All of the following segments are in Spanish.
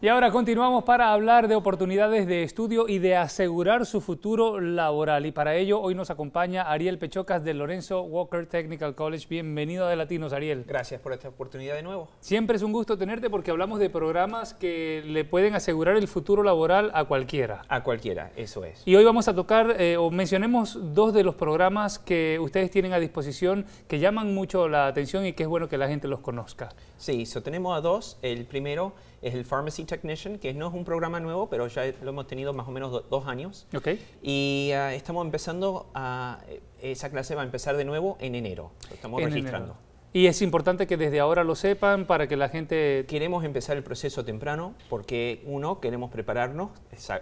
Y ahora continuamos para hablar de oportunidades de estudio y de asegurar su futuro laboral. Y para ello hoy nos acompaña Ariel Pechocas de Lorenzo Walker Technical College. Bienvenido a De Latinos, Ariel. Gracias por esta oportunidad de nuevo. Siempre es un gusto tenerte porque hablamos de programas que le pueden asegurar el futuro laboral a cualquiera. A cualquiera, eso es. Y hoy vamos a tocar eh, o mencionemos dos de los programas que ustedes tienen a disposición que llaman mucho la atención y que es bueno que la gente los conozca. Sí, tenemos a dos. El primero es el Pharmacy Technician, que no es un programa nuevo, pero ya lo hemos tenido más o menos dos años. Okay. Y ah, estamos empezando, a, eh, esa clase va a empezar de nuevo en enero. Lo estamos registrando. Y es importante que desde ahora lo sepan para que la gente... Queremos empezar el proceso temprano porque, uno, queremos prepararnos,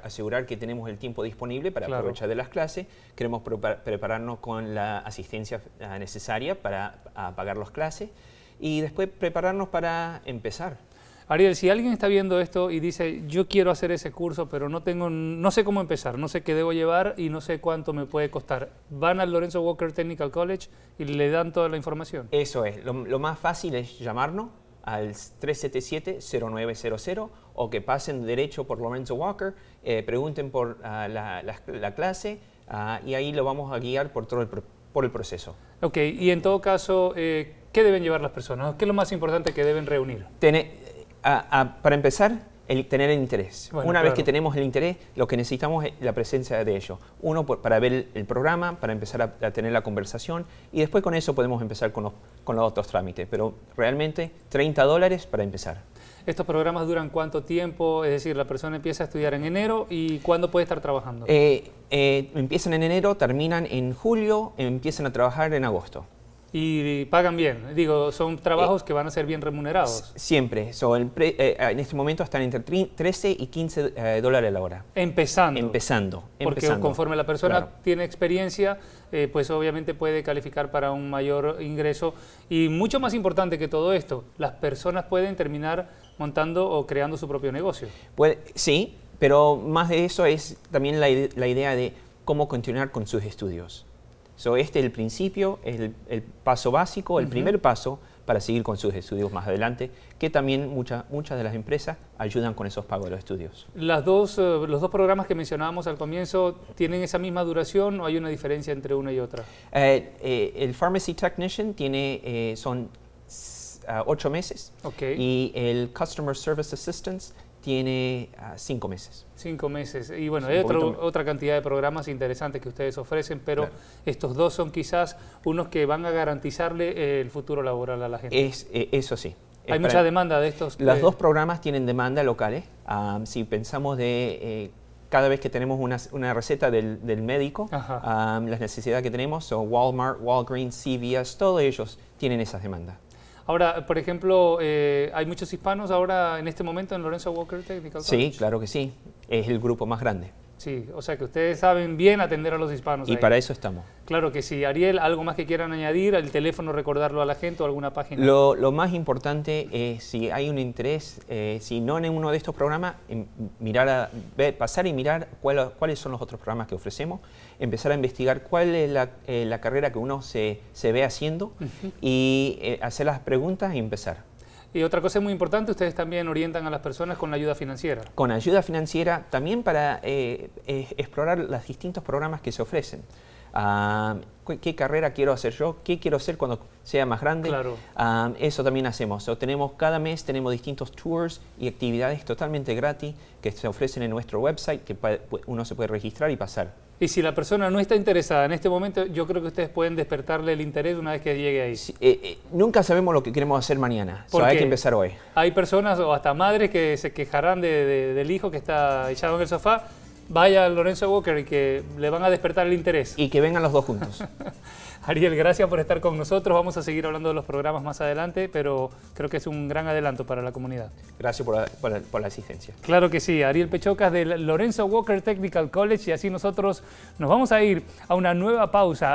asegurar que tenemos el tiempo disponible para aprovechar de las clases, queremos prepararnos con la asistencia ah, necesaria para pagar las clases y después prepararnos para empezar. Ariel, si alguien está viendo esto y dice, yo quiero hacer ese curso, pero no tengo, no sé cómo empezar, no sé qué debo llevar y no sé cuánto me puede costar, van al Lorenzo Walker Technical College y le dan toda la información. Eso es, lo, más fácil es llamarnos al 377-0900 o que pasen derecho por Lorenzo Walker, eh, pregunten por ah, la, clase ah, y ahí lo vamos a guiar por todo el, por proceso. Ok, y en todo caso, eh, ¿qué deben llevar las personas? ¿Qué es lo más importante que deben reunir? para empezar, tener el interés. Una vez que tenemos el interés, lo que necesitamos es la presencia de ellos. Uno para ver el, programa, para empezar a, tener la conversación y después con eso podemos empezar con los, otros trámites. Pero realmente 30 dólares para empezar. ¿Estos programas duran cuánto tiempo? Es decir, la persona empieza a estudiar en enero y ¿cuándo puede estar trabajando? Eh, eh, empiezan en enero, terminan en julio, empiezan a trabajar en agosto y pagan bien. Digo, son trabajos eh, que van a ser bien remunerados. Siempre. So, eh, eh, en, este momento están entre 13 y 15 dólares la hora. Empezando. Empezando. Porque conforme la persona tiene experiencia, pues obviamente puede calificar para un mayor ingreso. Y mucho más importante que todo esto, las personas pueden terminar montando o creando su propio negocio. Pues sí, pero más de eso es también la, la idea de cómo continuar con sus estudios este es el principio, es el, el paso básico, el primer paso para seguir con sus estudios más adelante, que también muchas muchas de las empresas ayudan con esos pagos de los estudios. Las dos, eh, ¿Los dos programas que mencionábamos al comienzo tienen esa misma duración o hay una diferencia entre una y otra? Eh, eh, el Pharmacy Technician tiene, son ah, ocho meses y el Customer Service Assistance tiene ah, cinco meses. Cinco meses. Y bueno, hay otra cantidad de programas interesantes que ustedes ofrecen, pero estos dos son quizás unos que van a garantizarle eh, el futuro laboral a la gente. Es, eh, eso sí. Hay mucha demanda de estos. Los dos programas tienen demanda locales. Ah, si pensamos de eh, cada vez que tenemos una, receta del, médico, ah, las necesidades que tenemos, son Walmart, Walgreens, CVS, todos ellos tienen esas demandas. Ahora, por ejemplo, eh, ¿hay muchos hispanos ahora en este momento en Lorenzo Walker Technical Sí, claro que sí. Es el grupo más grande. Sí, o sea que ustedes saben bien atender a los hispanos. Y para eso estamos. Claro que sí. Ariel, ¿algo más que quieran añadir? al teléfono recordarlo a la gente o alguna página? Lo, más importante es si hay un interés, eh, si no en uno de estos programas, em, mirar a, pasar y mirar cuáles son los otros programas que ofrecemos, empezar a investigar cuál es la, eh, carrera que uno se, se ve haciendo y eh, hacer las preguntas y empezar. Y otra cosa muy importante, ustedes también orientan a las personas con la ayuda financiera. Con ayuda financiera, también para eh, explorar los distintos programas que se ofrecen. ¿qué, carrera quiero hacer yo? ¿Qué quiero hacer cuando sea más grande? Ah, eso también hacemos. tenemos, cada mes tenemos distintos tours y actividades totalmente gratis que se ofrecen en nuestro website que uno se puede registrar y pasar. Y si la persona no está interesada en este momento, yo creo que ustedes pueden despertarle el interés una vez que llegue ahí. Eh, eh, nunca sabemos lo que queremos hacer mañana, so, hay que empezar hoy. Hay personas o hasta madres que se quejarán del hijo que está echado en el sofá vaya Lorenzo Walker y que le van a despertar el interés. Y que vengan los dos juntos. Ariel, gracias por estar con nosotros. Vamos a seguir hablando de los programas más adelante, pero creo que es un gran adelanto para la comunidad. Gracias por la, exigencia. asistencia. Claro que sí. Ariel Pechocas del Lorenzo Walker Technical College y así nosotros nos vamos a ir a una nueva pausa.